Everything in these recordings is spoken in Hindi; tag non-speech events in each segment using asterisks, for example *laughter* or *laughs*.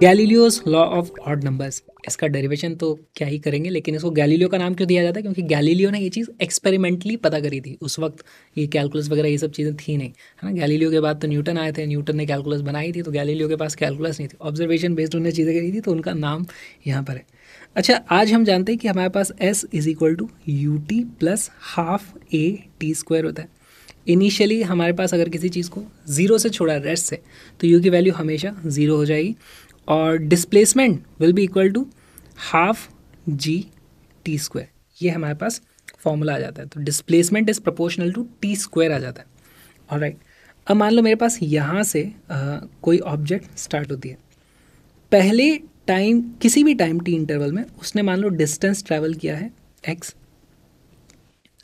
Galileo's law of odd numbers इसका डेरिवेशन तो क्या ही करेंगे लेकिन इसको गैलीलियो का नाम क्यों दिया जाता है क्योंकि गैलीलियो ने ये चीज़ एक्सपेरिमेंटली पता करी थी उस वक्त ये कैलकुलस वगैरह ये सब चीज़ें थी नहीं है ना गैलीलियो के बाद तो न्यूटन आए थे न्यूटन ने कैलकुलस बनाई थी तो गैलीलियो के पास कैलकुलस नहीं थी ऑब्जर्वेशन बेस्ड उन्होंने चीज़ें करी थी तो उनका नाम यहाँ पर है अच्छा आज हम जानते हैं कि हमारे पास S is equal to U T plus half A T square होता है इनिशियली हमारे पास अगर किसी चीज़ को ज़ीरो से छोड़ा रेस्ट से तो यू की वैल्यू हमेशा ज़ीरो हो जाएगी और displacement will be equal to half G T square ये हमारे पास फॉर्मूला आ जाता है तो displacement is proportional to T square आ जाता है और राइट अब मान लो मेरे पास यहाँ से आ, कोई ऑब्जेक्ट स्टार्ट होती है पहले टाइम किसी भी टाइम टी इंटरवल में उसने मान लो डिस्टेंस ट्रैवल किया है एक्स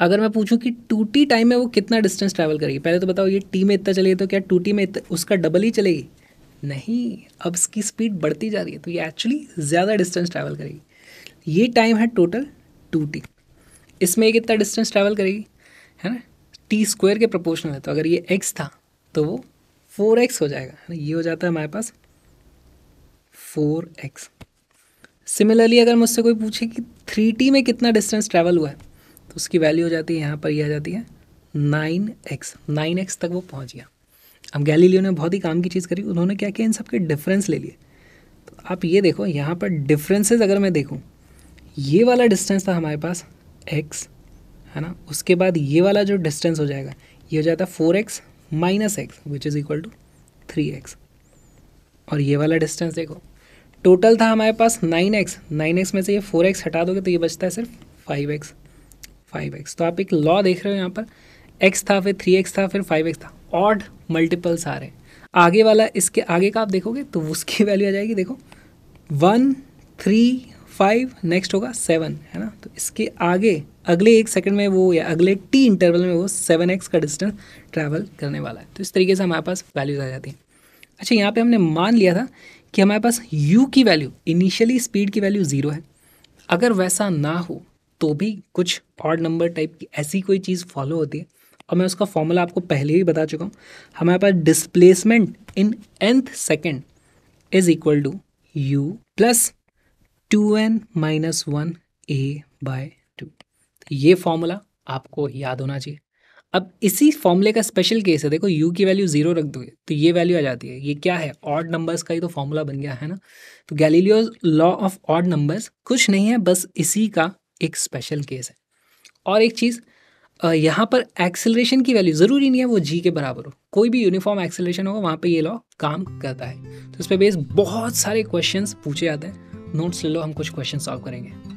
अगर मैं पूछूं कि टू टी टाइम में वो कितना डिस्टेंस ट्रैवल करेगी पहले तो बताओ ये टी में इतना चलेगी तो क्या टू टी में इतना उसका डबल ही चलेगी नहीं अब इसकी स्पीड बढ़ती जा रही है तो ये एक्चुअली ज़्यादा डिस्टेंस ट्रैवल करेगी ये टाइम है टोटल टू टी इसमें एक इतना डिस्टेंस ट्रैवल करेगी है ना टी स्क्वायर के प्रपोर्शनल है तो अगर ये एक्स था तो वो फोर एक्स हो जाएगा है ना ये हो जाता है हमारे पास फोर एक्स सिमिलरली अगर मुझसे कोई पूछे कि थ्री टी में कितना डिस्टेंस ट्रैवल हुआ है तो उसकी वैल्यू हो जाती है यहाँ पर यह आ जाती है नाइन एक्स नाइन एक्स तक वो पहुँच गया अब गैलीलियो ने बहुत ही काम की चीज़ करी उन्होंने क्या किया इन सब के डिफरेंस ले लिए तो आप ये देखो यहाँ पर डिफरेंसेस अगर मैं देखूँ ये वाला डिस्टेंस था हमारे पास एक्स है ना उसके बाद ये वाला जो डिस्टेंस हो जाएगा ये हो जाता है four X minus X which is equal to three X और ये वाला डिस्टेंस देखो टोटल था हमारे पास नाइन एक्स नाइन एक्स में से ये फोर एक्स हटा दोगे तो ये बचता है सिर्फ फाइव एक्स फाइव एक्स तो आप एक लॉ देख रहे हो यहाँ पर एक्स था फिर थ्री एक्स था फिर फाइव एक्स था ऑड मल्टीपल्स आ रहे हैं आगे वाला इसके आगे का आप देखोगे तो उसकी वैल्यू आ जाएगी देखो वन थ्री फाइव नेक्स्ट होगा सेवन है ना तो इसके आगे अगले एक सेकंड में वो या अगले टी इंटरवल में वो सेवन एक्स का डिस्टेंस ट्रैवल करने वाला है तो इस तरीके से हमारे पास वैल्यूज आ जाती हैं अच्छा यहाँ पे हमने मान लिया था कि हमारे पास यू की वैल्यू इनिशियली स्पीड की वैल्यू ज़ीरो है अगर वैसा ना हो तो भी कुछ ऑड नंबर टाइप की ऐसी कोई चीज़ फॉलो होती है और मैं उसका फॉर्मूला आपको पहले ही बता चुका हूँ हमारे पास displacement in nth second is equal to U plus two N minus one A by two ये फॉर्मूला आपको याद होना चाहिए अब इसी फॉर्मूले का स्पेशल केस है देखो यू की वैल्यू जीरो रख दोगे तो ये वैल्यू आ जाती है ये क्या है ऑड नंबर्स का ही तो फॉर्मूला बन गया है ना तो Galileo law of odd numbers कुछ नहीं है बस इसी का एक स्पेशल केस है और एक चीज़ यहाँ पर एक्सेलरेशन की वैल्यू ज़रूरी नहीं है वो जी के बराबर हो कोई भी यूनिफॉर्म एक्सेलरेशन होगा वहाँ पे ये लॉ काम करता है तो इस पर बेस बहुत सारे क्वेश्चन पूछे जाते हैं नोट्स ले लो हम कुछ क्वेश्चन सॉल्व करेंगे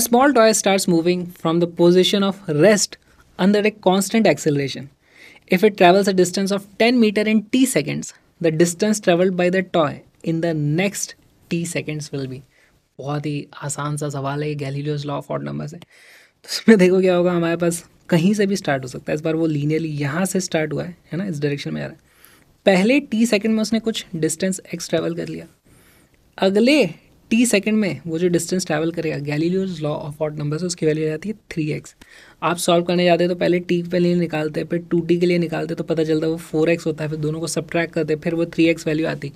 small toy toy moving from the position of rest rest a constant constant If it travels a distance of 10 meter in t seconds, the distance traveled by the toy in the next t seconds will be बहुत ही आसान सा सवाल है ये Galileo's law of odd number से तो इसमें देखो क्या होगा हमारे पास कहीं से भी स्टार्ट हो सकता है इस बार वो लीनियरली यहाँ से स्टार्ट हुआ है है ना इस डायरेक्शन में आ रहा है पहले टी सेकंड में उसने कुछ डिस्टेंस एक्स ट्रैवल कर लिया अगले टी सेकंड में वो जो डिस्टेंस ट्रैवल करेगा Galileo's law of odd number से उसकी वैल्यू आ जाती है थ्री एक्स आप सॉल्व करने जाते हैं तो पहले टी के लिए निकालते हैं फिर टू टी के लिए निकालते तो पता चलता है वो फोर एक्स होता है फिर दोनों को सब्ट्रैक्ट करते फिर वो थ्री एक्स वैल्यू आती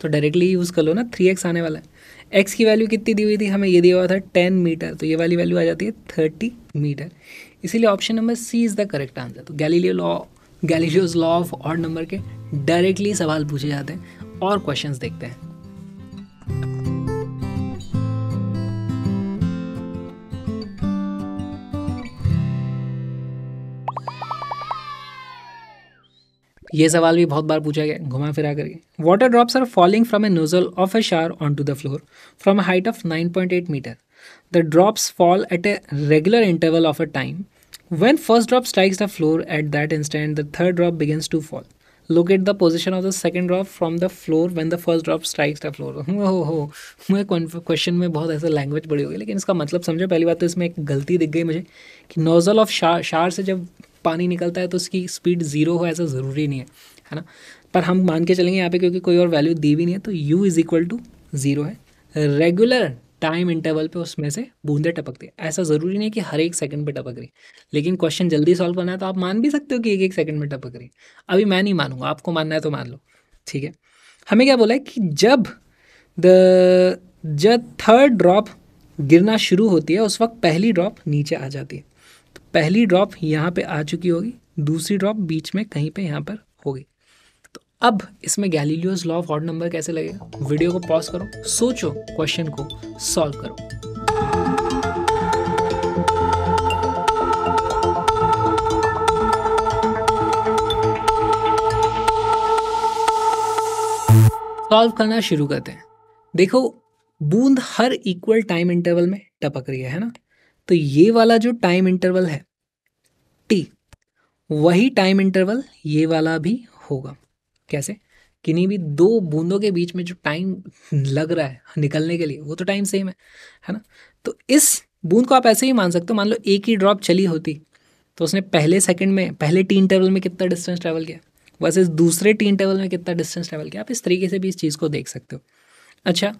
तो डायरेक्टली यूज़ कर लो ना थ्री एक्स आने वाला है एक्स की वैल्यू कितनी दी हुई थी हमें ये दिया हुआ था टेन मीटर तो ये वाली वैल्यू आ जाती है थर्टी मीटर इसीलिए option number C is the correct answer तो Galileo law Galileo's law of odd number के डायरेक्टली सवाल पूछे जाते हैं और क्वेश्चंस देखते हैं ये सवाल भी बहुत बार पूछा गया घुमा फिरा करके water drops are falling from a nozzle of a shower on to the floor from a height of 9.8 metre the drops fall at a regular interval of a time when first drop strikes the floor at that instant the third drop begins to fall locate the position of the second drop from the floor when the first drop strikes the floor हो हो मुझे क्वेश्चन में बहुत ऐसा लैंग्वेज बड़ी हो गई लेकिन इसका मतलब समझो पहली बात तो इसमें एक गलती दिख गई मुझे कि नोज़ल ऑफ शार शार से जब पानी निकलता है तो उसकी स्पीड ज़ीरो हो ऐसा ज़रूरी नहीं है है ना पर हम मान के चलेंगे यहाँ पे क्योंकि कोई और वैल्यू दी भी नहीं है तो U is equal to zero है रेगुलर टाइम इंटरवल पे उसमें से बूंदे टपकते हैं ऐसा ज़रूरी नहीं है कि हर एक सेकंड पे टपक रही लेकिन क्वेश्चन जल्दी सॉल्व करना है तो आप मान भी सकते हो कि एक एक सेकंड में टपक रही अभी मैं नहीं मानूंगा आपको मानना है तो मान लो ठीक है हमें क्या बोला है कि जब द जब थर्ड ड्रॉप गिरना शुरू होती है उस वक्त पहली ड्रॉप नीचे आ जाती है पहली ड्रॉप यहाँ पे आ चुकी होगी दूसरी ड्रॉप बीच में कहीं पे यहाँ पर होगी तो अब इसमें Galileo's law of odd number कैसे लगेगा वीडियो को पॉज करो सोचो क्वेश्चन को सॉल्व करो सॉल्व करना शुरू करते हैं देखो बूंद हर इक्वल टाइम इंटरवल में टपक रही है ना तो ये वाला जो टाइम इंटरवल है टी वही टाइम इंटरवल ये वाला भी होगा कैसे किन्हीं भी दो बूंदों के बीच में जो टाइम लग रहा है निकलने के लिए वो तो टाइम सेम है है ना तो इस बूंद को आप ऐसे ही मान सकते हो मान लो एक ही ड्रॉप चली होती तो उसने पहले सेकंड में पहले टी इंटरवल में कितना डिस्टेंस ट्रैवल किया वर्सेस दूसरे टी इंटरवल में कितना डिस्टेंस ट्रैवल किया आप इस तरीके से भी इस चीज़ को देख सकते हो अच्छा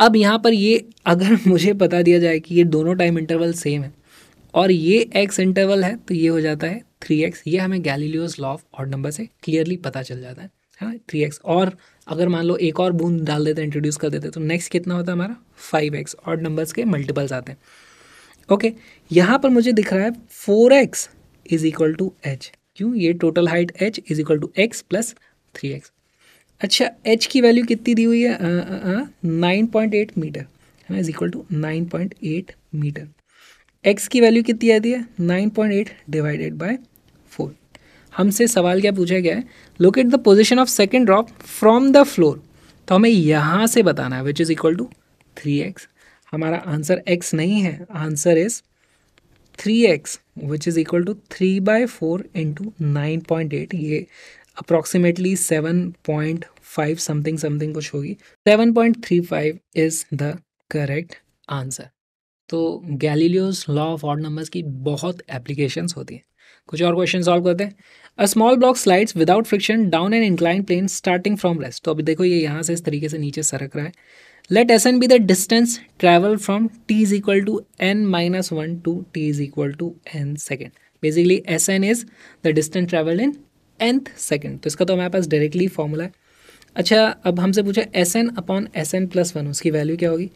अब यहाँ पर ये अगर *laughs* मुझे बता दिया जाए कि ये दोनों टाइम इंटरवल सेम है और ये एक्स इंटरवल है तो ये हो जाता है थ्री एक्स ये हमें Galileo's law of odd number से क्लियरली पता चल जाता है है ना थ्री एक्स और अगर मान लो एक और बूंद डाल देते हैं इंट्रोड्यूस कर देते हैं तो नेक्स्ट कितना होता है हमारा फाइव एक्स ऑड नंबर्स के मल्टीपल्स आते हैं ओके यहाँ पर मुझे दिख रहा है four X is equal to H क्यों ये total height H is equal to X plus three X अच्छा एच की वैल्यू कितनी दी हुई है नाइन पॉइंट एट मीटर है ना is equal to nine point eight meter X की वैल्यू कितनी आती है nine point eight divided by four हमसे सवाल क्या पूछा गया है locate the position of second drop from the floor तो हमें यहाँ से बताना है which is equal to three X हमारा आंसर एक्स नहीं है answer is three X which is equal to three by four into nine point eight ये approximately seven point five something something कुछ होगी seven point three five is the correct answer तो Galileo's law of odd numbers की बहुत एप्लीकेशंस होती हैं कुछ और क्वेश्चन सॉल्व करते हैं a small block slides without friction down an incline plane starting from rest तो अभी देखो ये यहाँ से इस तरीके से नीचे सरक रहा है let S N be the distance travel from T is equal to N minus one to T is equal to N second basically S N is the distance travel in nth second तो इसका तो हमारे पास डायरेक्टली फॉर्मूला है अच्छा अब हमसे पूछा S N upon S N plus one उसकी वैल्यू क्या होगी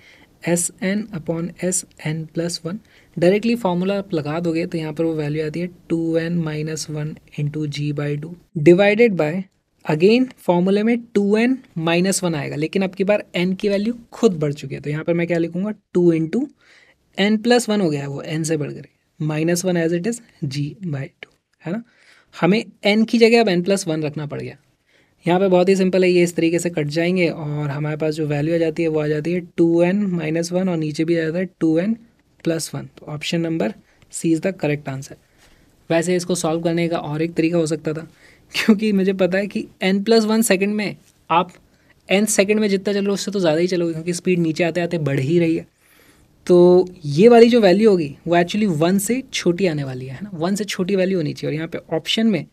S N upon S N plus one directly formula आप लगा दोगे तो यहाँ पर वो वैल्यू आती है two N minus one into G by two divided by again फॉर्मूले में टू एन माइनस वन आएगा लेकिन अब की बार एन की वैल्यू खुद बढ़ चुकी है तो यहाँ पर मैं क्या लिखूँगा two into N plus one हो गया है वो एन से बढ़ कर minus one as it is G by two है ना हमें एन की जगह अब एन प्लस वन रखना पड़ गया यहाँ पे बहुत ही सिंपल है ये इस तरीके से कट जाएंगे और हमारे पास जो वैल्यू आ जाती है वो आ जाती है टू एन माइनस वन और नीचे भी आ जाता है टू एन प्लस वन तो option number C is the correct answer वैसे इसको सॉल्व करने का और एक तरीका हो सकता था क्योंकि मुझे पता है कि एन प्लस वन सेकेंड में आप एन सेकेंड में जितना चलो उससे तो ज़्यादा ही चलोगे क्योंकि स्पीड नीचे आते आते बढ़ ही रही है तो ये वाली जो वैल्यू होगी वो एक्चुअली वन से छोटी आने वाली है ना वन से छोटी वैल्यू होनी चाहिए और यहाँ पे ऑप्शन में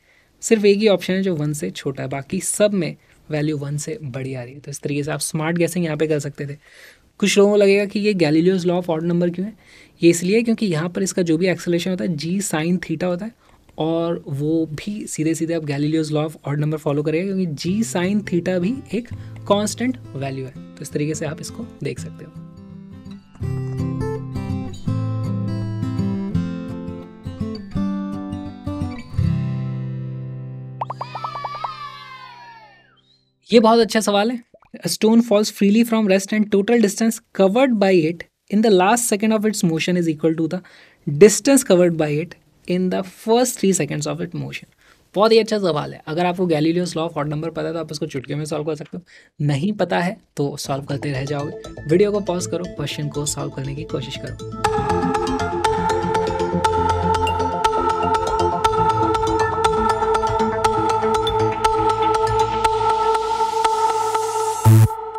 सिर्फ एक ही ऑप्शन है जो वन से छोटा है बाकी सब में वैल्यू वन से बड़ी आ रही है तो इस तरीके से आप स्मार्ट गैसिंग यहाँ पे कर सकते थे कुछ लोगों को लगेगा कि ये Galileo's law of odd number क्यों है ये इसलिए क्योंकि यहाँ पर इसका जो भी एक्सलेशन होता है जी साइन थीटा होता है और वो भी सीधे सीधे आप Galileo's law of odd number follow करेगा क्योंकि जी साइन थीटा भी एक कॉन्स्टेंट वैल्यू है तो इस तरीके से आप इसको देख सकते हो ये बहुत अच्छा सवाल है stone falls freely from rest and total distance covered by it in the last second of its motion is equal to the distance covered by it in the first three seconds of it motion बहुत ही अच्छा सवाल है अगर आपको Galileo's law of odd number पता है तो आप उसको चुटके में सॉल्व कर सकते हो नहीं पता है तो सॉल्व करते रह जाओगे वीडियो को पॉज करो क्वेश्चन को सॉल्व करने की कोशिश करो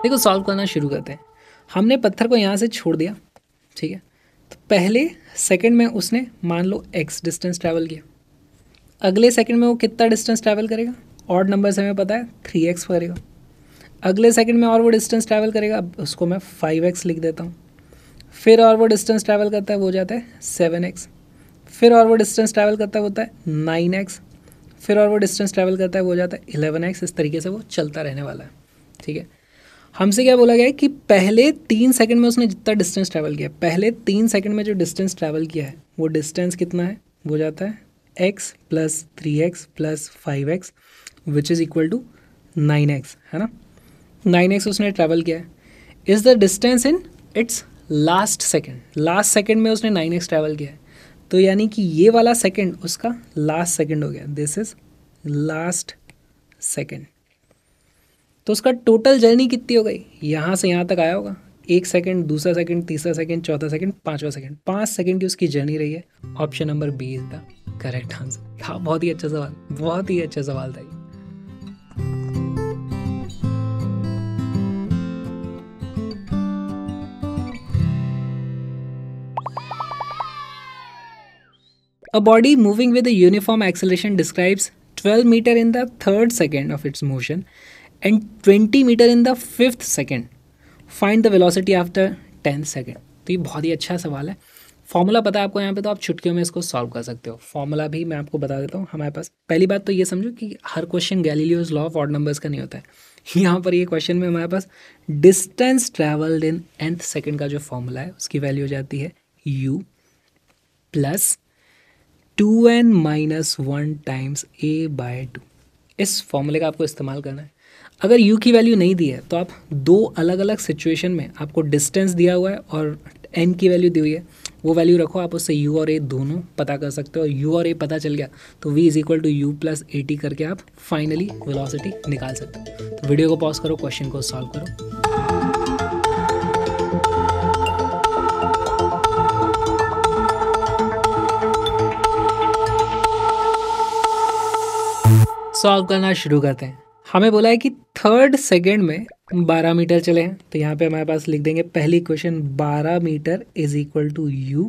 देखो सॉल्व करना शुरू करते हैं हमने पत्थर को यहाँ से छोड़ दिया ठीक है तो पहले सेकंड में उसने मान लो एक्स डिस्टेंस ट्रैवल किया अगले सेकंड में वो कितना डिस्टेंस ट्रैवल करेगा और नंबर से हमें पता है थ्री एक्स करेगा अगले सेकंड में और वो डिस्टेंस ट्रैवल करेगा अब उसको मैं फाइव एक्स लिख देता हूँ फिर और वो डिस्टेंस ट्रैवल करता है वो जाता है सेवन एक्स फिर और वो डिस्टेंस ट्रैवल करता है वो होता है नाइन एक्स फिर और वो डिस्टेंस ट्रैवल करता है वो जाता है इलेवन एक्स इस तरीके से वो चलता रहने वाला है ठीक है हमसे क्या बोला गया है कि पहले तीन सेकंड में उसने जितना डिस्टेंस ट्रैवल किया पहले तीन सेकंड में जो डिस्टेंस ट्रैवल किया है वो डिस्टेंस कितना है वो जाता है X plus three X plus five X which is equal to nine X है ना नाइन एक्स उसने ट्रैवल किया है is the distance in its last second last second में उसने नाइन एक्स ट्रैवल किया है तो यानी कि ये वाला सेकेंड उसका लास्ट सेकेंड हो गया दिस इज़ लास्ट सेकेंड तो उसका टोटल जर्नी कितनी हो गई यहाँ से यहाँ तक आया होगा एक सेकंड दूसरा सेकंड तीसरा सेकंड चौथा सेकंड पांचवा सेकंड पाँच सेकंड की उसकी जर्नी रही है option number B is the correct answer था बहुत ही अच्छा सवाल बहुत ही अच्छा सवाल था A body moving with a uniform acceleration describes 12 meter in the third second of its motion and twenty meter in the fifth second find the velocity after tenth second तो ये बहुत ही अच्छा सवाल है फॉर्मूला पता है आपको यहाँ पे तो आप छुटकियों में इसको सॉल्व कर सकते हो फॉर्मूला भी मैं आपको बता देता हूँ हमारे पास पहली बात तो ये समझो कि हर question Galileo's law of odd numbers का नहीं होता है *laughs* यहाँ पर ये क्वेश्चन में हमारे पास distance travelled in nth second का जो फॉर्मूला है उसकी वैल्यू हो जाती है U plus two N minus one times A by two इस फॉर्मूले का आपको इस्तेमाल करना है अगर u की वैल्यू नहीं दी है तो आप दो अलग अलग सिचुएशन में आपको डिस्टेंस दिया हुआ है और n की वैल्यू दी हुई है वो वैल्यू रखो आप उससे u और a दोनों पता कर सकते हो और u और a पता चल गया तो v is equal to U plus A T करके आप फाइनली वेलोसिटी निकाल सकते हो तो वीडियो को पॉज करो क्वेश्चन को सॉल्व करो सॉल्व करना शुरू करते हैं हमें बोला है कि थर्ड सेकेंड में बारह मीटर चले हैं तो यहाँ पे हमारे पास लिख देंगे पहली क्वेश्चन बारह meter is equal to U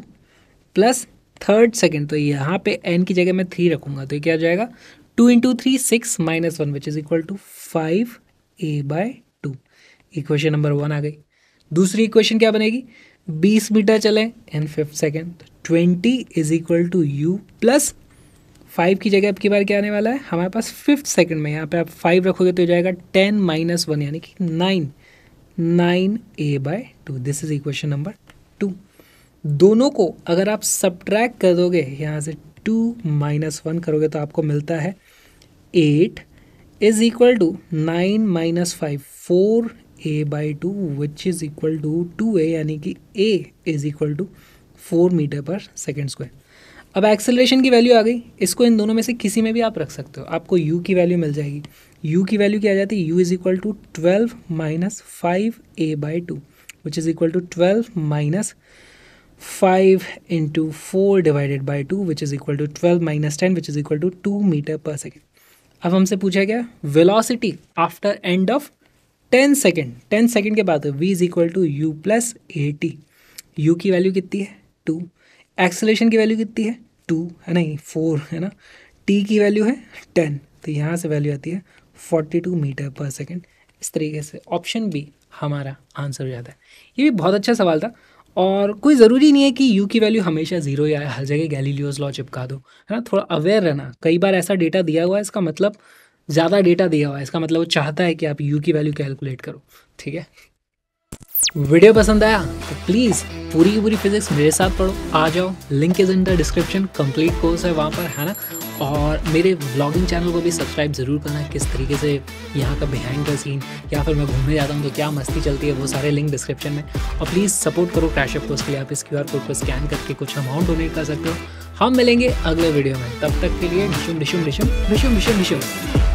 plus third second तो यहाँ पे एन की जगह मैं थ्री रखूंगा तो ये क्या जाएगा two into three six minus one which is equal to five A by two equation number one आ गई दूसरी इक्वेशन क्या बनेगी बीस मीटर चले in fifth second twenty is equal to U plus five की जगह आपकी बार क्या आने वाला है हमारे पास फिफ्थ सेकंड में यहाँ पे आप फाइव रखोगे तो हो जाएगा टेन माइनस वन यानी कि nine nine A by two this is equation number two दोनों को अगर आप सब्ट्रैक कर दोगे यहाँ से टू माइनस वन करोगे तो आपको मिलता है eight is equal to nine minus five four A by two which is equal to two A यानी कि A is equal to four meter per second square अब एक्सेलरेशन की वैल्यू आ गई इसको इन दोनों में से किसी में भी आप रख सकते हो आपको यू की वैल्यू मिल जाएगी यू की वैल्यू क्या आ जाती है U is equal to twelve minus five A by two which is equal to twelve minus five into four divided by two which is equal to twelve minus ten which is equal to two meter per second अब हमसे पूछा गया velocity after end of ten second ten second के बाद V is equal to U plus A T U की वैल्यू कितनी है टू एक्सलेशन की वैल्यू कितनी है टू है नहीं फोर है ना टी की वैल्यू है टेन तो यहाँ से वैल्यू आती है forty two meter per second इस तरीके से ऑप्शन बी हमारा आंसर हो जाता है ये भी बहुत अच्छा सवाल था और कोई ज़रूरी नहीं है कि यू की वैल्यू हमेशा ज़ीरो या हर जगह गैलीलियोज लॉ चिपका दो है ना थोड़ा अवेयर रहना कई बार ऐसा डेटा दिया हुआ है इसका मतलब ज़्यादा डेटा दिया हुआ है इसका मतलब वो चाहता है कि आप यू की वैल्यू कैलकुलेट करो ठीक है वीडियो पसंद आया तो प्लीज़ पूरी पूरी फिजिक्स मेरे साथ पढ़ो आ जाओ link is in the description complete course है वहाँ पर है ना और मेरे ब्लॉगिंग चैनल को भी सब्सक्राइब ज़रूर करना है किस तरीके से यहाँ का बिहाइंड द सीन या फिर मैं घूमने जाता हूँ तो क्या मस्ती चलती है वो सारे लिंक डिस्क्रिप्शन में और प्लीज़ सपोर्ट करो क्रैशअप कोर्स के लिए आप इस क्यू आर कोड को स्कैन करके कुछ अमाउंट डोनेट कर सकते हो हम मिलेंगे अगले वीडियो में तब तक के लिए डिशुम डिशुम डिशुम डिशुम डिशुम डिशुम